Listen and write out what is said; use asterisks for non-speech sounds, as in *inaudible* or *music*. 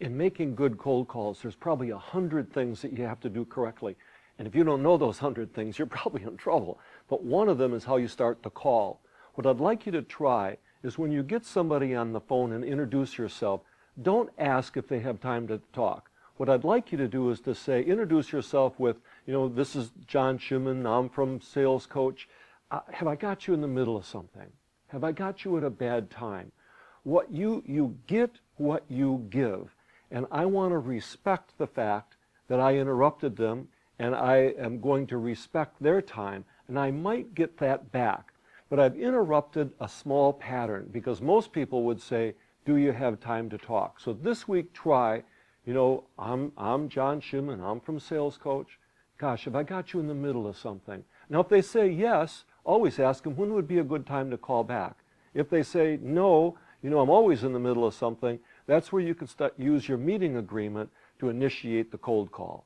in making good cold calls, there's probably a hundred things that you have to do correctly. And if you don't know those hundred things, you're *laughs* probably in trouble. But one of them is how you start the call. What I'd like you to try is when you get somebody on the phone and introduce yourself, don't ask if they have time to talk. What I'd like you to do is to say, introduce yourself with, you know, this is John Schumann, I'm from Sales Coach. Uh, have I got you in the middle of something? Have I got you at a bad time? What you, you get what you give and I want to respect the fact that I interrupted them and I am going to respect their time, and I might get that back. But I've interrupted a small pattern because most people would say, do you have time to talk? So this week, try, you know, I'm, I'm John Schumann, I'm from Sales Coach. Gosh, have I got you in the middle of something? Now, if they say yes, always ask them, when would be a good time to call back? If they say no, you know I'm always in the middle of something, that's where you can use your meeting agreement to initiate the cold call.